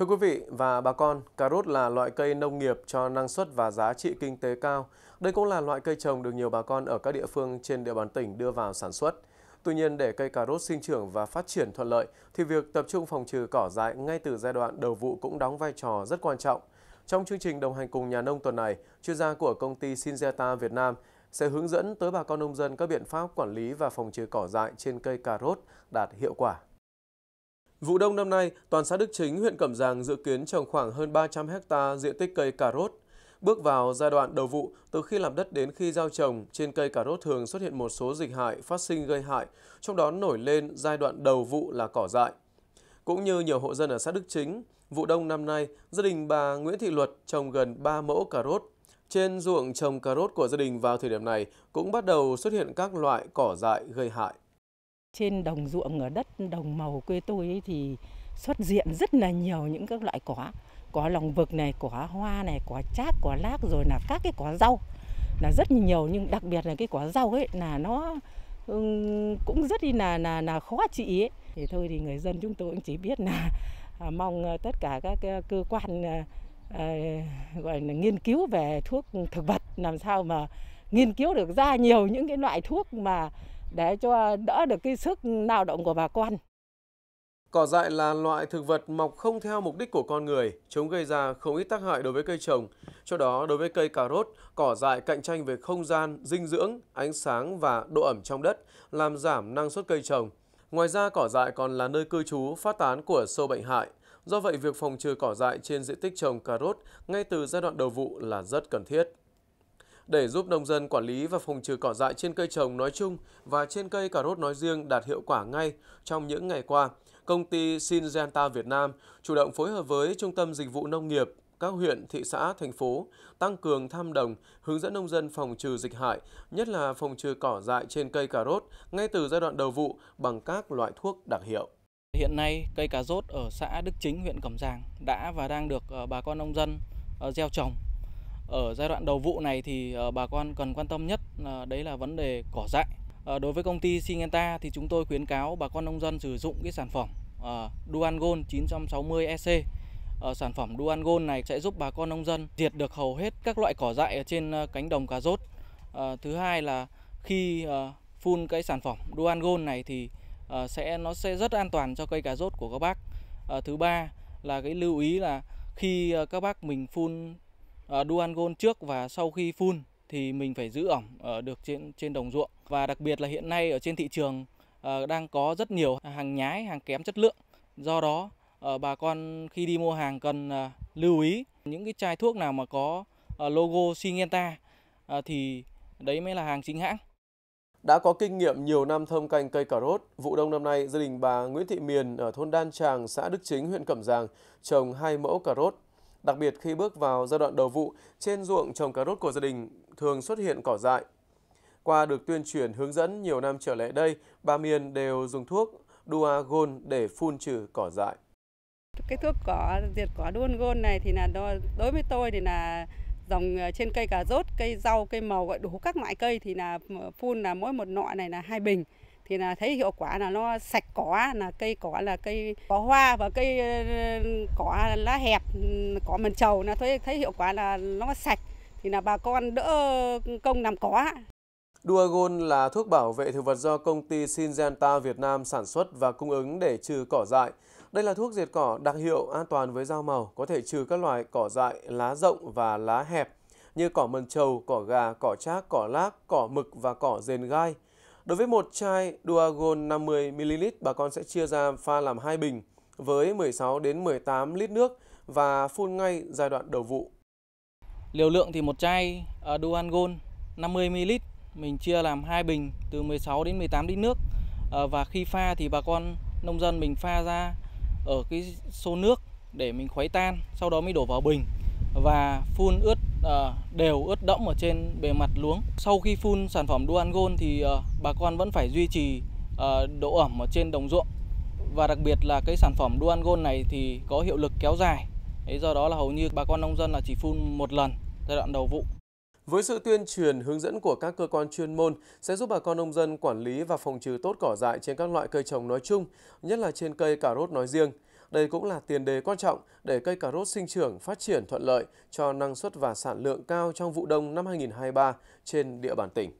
Thưa quý vị và bà con, cà rốt là loại cây nông nghiệp cho năng suất và giá trị kinh tế cao. Đây cũng là loại cây trồng được nhiều bà con ở các địa phương trên địa bàn tỉnh đưa vào sản xuất. Tuy nhiên, để cây cà rốt sinh trưởng và phát triển thuận lợi, thì việc tập trung phòng trừ cỏ dại ngay từ giai đoạn đầu vụ cũng đóng vai trò rất quan trọng. Trong chương trình đồng hành cùng nhà nông tuần này, chuyên gia của công ty Syngenta Việt Nam sẽ hướng dẫn tới bà con nông dân các biện pháp quản lý và phòng trừ cỏ dại trên cây cà rốt đạt hiệu quả. Vụ đông năm nay, toàn xã Đức Chính, huyện Cẩm Giàng dự kiến trồng khoảng hơn 300 hecta diện tích cây cà rốt. Bước vào giai đoạn đầu vụ, từ khi làm đất đến khi giao trồng, trên cây cà rốt thường xuất hiện một số dịch hại phát sinh gây hại, trong đó nổi lên giai đoạn đầu vụ là cỏ dại. Cũng như nhiều hộ dân ở xã Đức Chính, vụ đông năm nay, gia đình bà Nguyễn Thị Luật trồng gần 3 mẫu cà rốt. Trên ruộng trồng cà rốt của gia đình vào thời điểm này cũng bắt đầu xuất hiện các loại cỏ dại gây hại. Trên đồng ruộng ở đất đồng màu quê tôi ấy thì xuất hiện rất là nhiều những các loại quả Cỏ lòng vực này, quả hoa này, quả chác, quả lác rồi là các cái quả rau là rất nhiều nhưng đặc biệt là cái quả rau ấy là nó cũng rất là là là khó trị ấy. Thì thôi thì người dân chúng tôi cũng chỉ biết là à, mong à, tất cả các à, cơ quan à, à, gọi là nghiên cứu về thuốc thực vật làm sao mà nghiên cứu được ra nhiều những cái loại thuốc mà để cho đỡ được cái sức lao động của bà con. Cỏ dại là loại thực vật mọc không theo mục đích của con người, chúng gây ra không ít tác hại đối với cây trồng. Cho đó, đối với cây cà rốt, cỏ dại cạnh tranh về không gian, dinh dưỡng, ánh sáng và độ ẩm trong đất, làm giảm năng suất cây trồng. Ngoài ra, cỏ dại còn là nơi cư trú phát tán của sâu bệnh hại. Do vậy, việc phòng trừ cỏ dại trên diện tích trồng cà rốt ngay từ giai đoạn đầu vụ là rất cần thiết để giúp nông dân quản lý và phòng trừ cỏ dại trên cây trồng nói chung và trên cây cà rốt nói riêng đạt hiệu quả ngay trong những ngày qua, công ty Syngenta Việt Nam chủ động phối hợp với Trung tâm Dịch vụ Nông nghiệp các huyện, thị xã, thành phố tăng cường tham đồng, hướng dẫn nông dân phòng trừ dịch hại, nhất là phòng trừ cỏ dại trên cây cà rốt ngay từ giai đoạn đầu vụ bằng các loại thuốc đặc hiệu. Hiện nay, cây cà rốt ở xã Đức Chính, huyện Cẩm Giàng đã và đang được ờ, bà con nông dân ờ, gieo trồng ở giai đoạn đầu vụ này thì ờ, bà con cần quan tâm nhất là ờ, đấy là vấn đề cỏ dại. Ờ, đối với công ty Singenta thì chúng tôi khuyến cáo bà con nông dân sử dụng cái sản phẩm Duangon 960 EC. Sản phẩm Duangon này sẽ giúp bà con nông dân diệt được hầu hết các loại cỏ dại ở trên cánh đồng cà rốt. Thứ hai là khi phun cái sản phẩm Duangon này thì sẽ nó sẽ rất an toàn cho cây cà rốt của các bác. Thứ ba là cái lưu ý là khi các bác mình phun đuan ờ, gôn trước và sau khi phun thì mình phải giữ ẩm ở được trên trên đồng ruộng và đặc biệt là hiện nay ở trên thị trường ờ, đang có rất nhiều hàng nhái, hàng kém chất lượng. Do đó ờ, bà con khi đi mua hàng cần lưu ý những cái chai thuốc nào mà có logo Syngenta thì đấy mới là hàng chính hãng. Đã có kinh nghiệm nhiều năm thâm canh cây cà rốt, vụ đông năm nay gia đình bà Nguyễn Thị Miền ở thôn Đan Tràng, xã Đức Chính, huyện Cẩm Giàng trồng hai mẫu cà rốt Đặc biệt khi bước vào giai đoạn đầu vụ, trên ruộng trồng cà rốt của gia đình thường xuất hiện cỏ dại. Qua được tuyên truyền hướng dẫn nhiều năm trở lại đây, bà Miền đều dùng thuốc Duagon để phun trừ cỏ dại. Cái thuốc cỏ diệt cỏ Duagon này thì là đối với tôi thì là dòng ờ, trên cây cà rốt, cây rau, cây màu gọi đủ các loại cây thì là ờ, phun là mỗi một nọ này là hai bình thì là thấy hiệu quả là nó sạch cỏ là cây cỏ là cây cỏ hoa và cây ờ, cỏ lá hẹp ừ, cỏ mần trầu là thấy thấy hiệu quả là nó sạch thì là bà con đỡ công làm cỏ Duagon là thuốc bảo vệ thực vật do công ty Syngenta Việt Nam sản xuất và cung ứng để trừ cỏ dại. Đây là thuốc diệt cỏ đặc hiệu an toàn với rau màu, có thể trừ các loại cỏ dại lá rộng và lá hẹp như cỏ mần trầu, cỏ gà, cỏ trác, cỏ lác, cỏ mực và cỏ dền gai. Đối với một chai Duagon 50ml, bà con sẽ chia ra pha làm hai bình với 16 đến 18 lít nước và phun ngay giai đoạn đầu vụ. Liều lượng thì một chai uh, Duagon 50ml mình chia làm hai bình từ 16 đến 18 lít nước ờ, và khi pha thì bà con nông dân mình pha ra ở cái xô nước để mình khuấy tan, sau đó mới đổ vào bình và phun ướt Ờ, đều ướt đẫm ở trên bề mặt luống. Sau khi phun sản phẩm Duangon thì ờ, bà con vẫn phải duy trì ờ, độ ẩm ở trên đồng ruộng. Và đặc biệt là cái sản phẩm Duangon này thì có hiệu lực kéo dài. Do đó là hầu như bà con nông dân là chỉ phun một lần giai đoạn đầu vụ. Với sự tuyên truyền hướng dẫn của các cơ quan chuyên môn sẽ giúp bà con nông dân quản lý và phòng trừ tốt cỏ dại trên các loại cây trồng nói chung, nhất là trên cây cà rốt nói riêng. Đây cũng là tiền đề quan trọng để cây cà rốt sinh trưởng phát triển thuận lợi cho năng suất và sản lượng cao trong vụ đông năm 2023 trên địa bàn tỉnh.